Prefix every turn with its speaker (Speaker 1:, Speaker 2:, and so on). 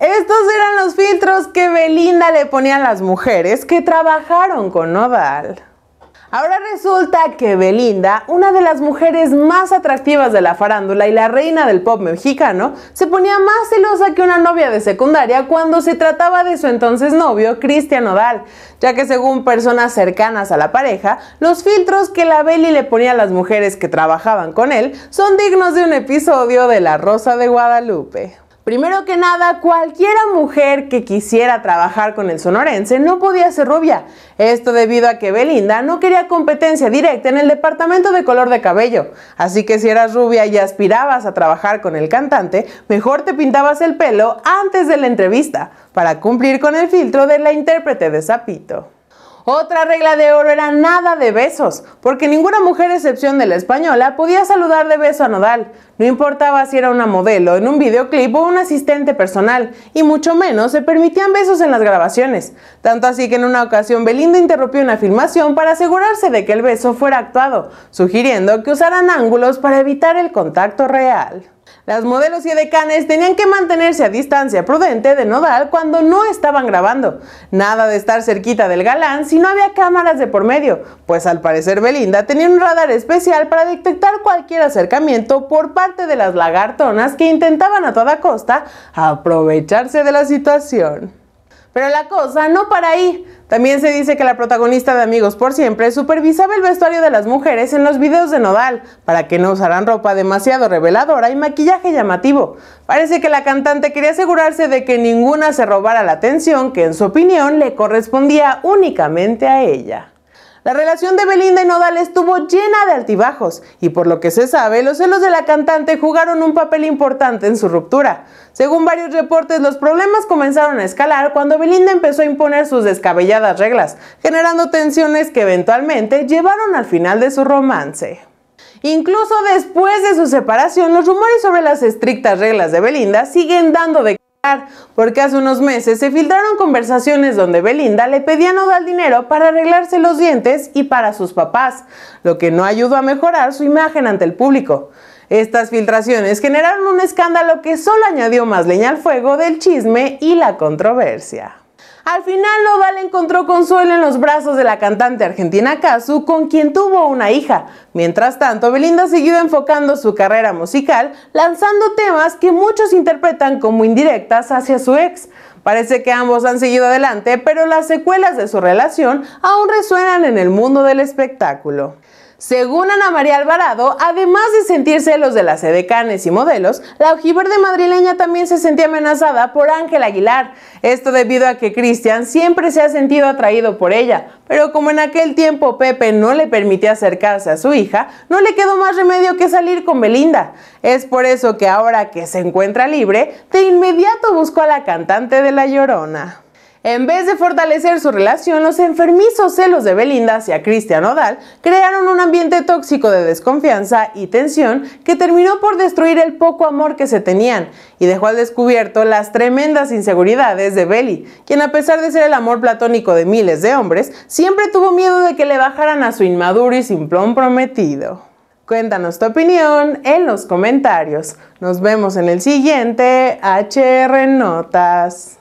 Speaker 1: Estos eran los filtros que Belinda le ponía a las mujeres que trabajaron con Nodal. Ahora resulta que Belinda, una de las mujeres más atractivas de la farándula y la reina del pop mexicano, se ponía más celosa que una novia de secundaria cuando se trataba de su entonces novio, Cristian Nodal, ya que según personas cercanas a la pareja, los filtros que la Beli le ponía a las mujeres que trabajaban con él son dignos de un episodio de La Rosa de Guadalupe. Primero que nada, cualquiera mujer que quisiera trabajar con el sonorense no podía ser rubia. Esto debido a que Belinda no quería competencia directa en el departamento de color de cabello. Así que si eras rubia y aspirabas a trabajar con el cantante, mejor te pintabas el pelo antes de la entrevista para cumplir con el filtro de la intérprete de Zapito. Otra regla de oro era nada de besos, porque ninguna mujer, excepción de la española, podía saludar de beso a Nodal. No importaba si era una modelo, en un videoclip o un asistente personal, y mucho menos se permitían besos en las grabaciones. Tanto así que en una ocasión Belinda interrumpió una filmación para asegurarse de que el beso fuera actuado, sugiriendo que usaran ángulos para evitar el contacto real. Las modelos y decanes tenían que mantenerse a distancia prudente de Nodal cuando no estaban grabando. Nada de estar cerquita del galán si no había cámaras de por medio, pues al parecer Belinda tenía un radar especial para detectar cualquier acercamiento por parte de las lagartonas que intentaban a toda costa aprovecharse de la situación. Pero la cosa no para ahí. También se dice que la protagonista de Amigos por Siempre supervisaba el vestuario de las mujeres en los videos de Nodal, para que no usaran ropa demasiado reveladora y maquillaje llamativo. Parece que la cantante quería asegurarse de que ninguna se robara la atención que en su opinión le correspondía únicamente a ella. La relación de Belinda y Nodal estuvo llena de altibajos y por lo que se sabe, los celos de la cantante jugaron un papel importante en su ruptura. Según varios reportes, los problemas comenzaron a escalar cuando Belinda empezó a imponer sus descabelladas reglas, generando tensiones que eventualmente llevaron al final de su romance. Incluso después de su separación, los rumores sobre las estrictas reglas de Belinda siguen dando de porque hace unos meses se filtraron conversaciones donde Belinda le pedía dar dinero para arreglarse los dientes y para sus papás, lo que no ayudó a mejorar su imagen ante el público. Estas filtraciones generaron un escándalo que solo añadió más leña al fuego del chisme y la controversia. Al final, Nodal encontró consuelo en los brazos de la cantante argentina Kazu, con quien tuvo una hija. Mientras tanto, Belinda ha seguido enfocando su carrera musical, lanzando temas que muchos interpretan como indirectas hacia su ex. Parece que ambos han seguido adelante, pero las secuelas de su relación aún resuenan en el mundo del espectáculo. Según Ana María Alvarado, además de sentir celos de las edecanes y modelos, la de madrileña también se sentía amenazada por Ángel Aguilar. Esto debido a que Cristian siempre se ha sentido atraído por ella, pero como en aquel tiempo Pepe no le permitía acercarse a su hija, no le quedó más remedio que salir con Belinda. Es por eso que ahora que se encuentra libre, de inmediato buscó a la cantante de La Llorona. En vez de fortalecer su relación, los enfermizos celos de Belinda hacia Cristian Odal crearon un ambiente tóxico de desconfianza y tensión que terminó por destruir el poco amor que se tenían y dejó al descubierto las tremendas inseguridades de Belly, quien a pesar de ser el amor platónico de miles de hombres, siempre tuvo miedo de que le bajaran a su inmaduro y simplón prometido. Cuéntanos tu opinión en los comentarios. Nos vemos en el siguiente HR Notas.